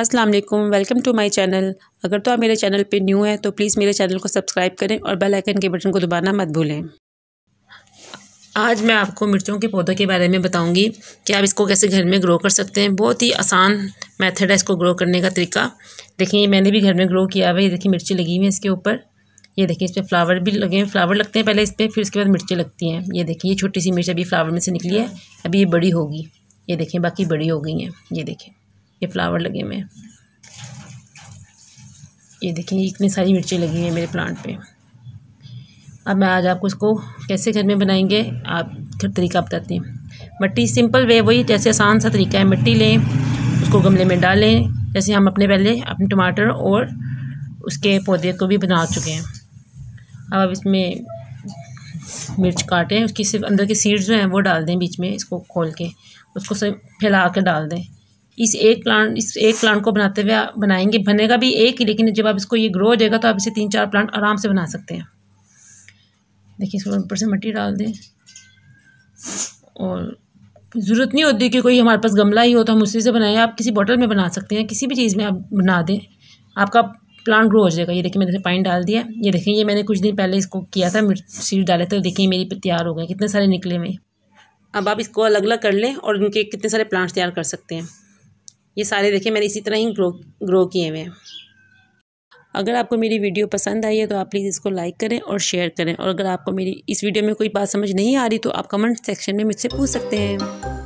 अस्सलाम वालेकुम welcome to my channel अगर तो आप मेरे चैनल पे न्यू हैं तो प्लीज़ मेरे चैनल को सब्सक्राइब करें और बेल आइकन के बटन को दबाना मत भूलें आज मैं आपको मिर्चों के पौधों के बारे में बताऊंगी कि आप इसको कैसे घर में ग्रो कर सकते हैं बहुत ही आसान मेथड है इसको ग्रो करने का तरीका देखिए मैंने भी घर में ग्रो किया हुआ ये देखिए मिर्ची लगी हुई है इसके ऊपर ये देखिए इस पर फ्लावर भी लगे हैं फ्लावर लगते हैं पहले इस पर फिर उसके बाद मिर्ची लगती हैं ये देखिए ये छोटी सी मिर्च अभी फ्लावर में से निकली है अभी ये बड़ी होगी ये देखें बाकी बड़ी हो गई हैं ये देखें ये फ्लावर लगे हुए ये देखिए इतनी सारी मिर्ची लगी है मेरे प्लांट पे अब मैं आज आपको इसको कैसे घर में बनाएंगे आप घर तरीका बताती हैं मिट्टी सिंपल वे वही जैसे आसान सा तरीका है मिट्टी लें उसको गमले में डालें जैसे हम अपने पहले अपने टमाटर और उसके पौधे को भी बना चुके हैं अब इसमें मिर्च काटें उसकी सिर्फ अंदर के सीड्स जो हैं वो डाल दें बीच में इसको खोल के उसको सब फैला के डाल दें इस एक प्लांट इस एक प्लांट को बनाते हुए बनाएंगे बनेगा भी एक ही लेकिन जब आप इसको ये ग्रो हो जाएगा तो आप इसे तीन चार प्लांट आराम से बना सकते हैं देखिए इसको ऊपर से मिट्टी डाल दें और ज़रूरत नहीं होती कि कोई हमारे पास गमला ही हो तो हम उसी से बनाएं आप किसी बॉटल में बना सकते हैं किसी भी चीज़ में आप बना दें आपका प्लांट ग्रो हो जाएगा ये देखिए मैंने पानी डाल दिया ये देखें ये मैंने कुछ दिन पहले इसको किया था सीड डाले थे देखिए मेरी तैयार हो गए कितने सारे निकले में अब आप इसको अलग अलग कर लें और इनके कितने सारे प्लांट्स तैयार कर सकते हैं ये सारे देखिए मैंने इसी तरह ही ग्रो ग्रो किए हुए हैं अगर आपको मेरी वीडियो पसंद आई है तो आप प्लीज़ इसको लाइक करें और शेयर करें और अगर आपको मेरी इस वीडियो में कोई बात समझ नहीं आ रही तो आप कमेंट सेक्शन में मुझसे पूछ सकते हैं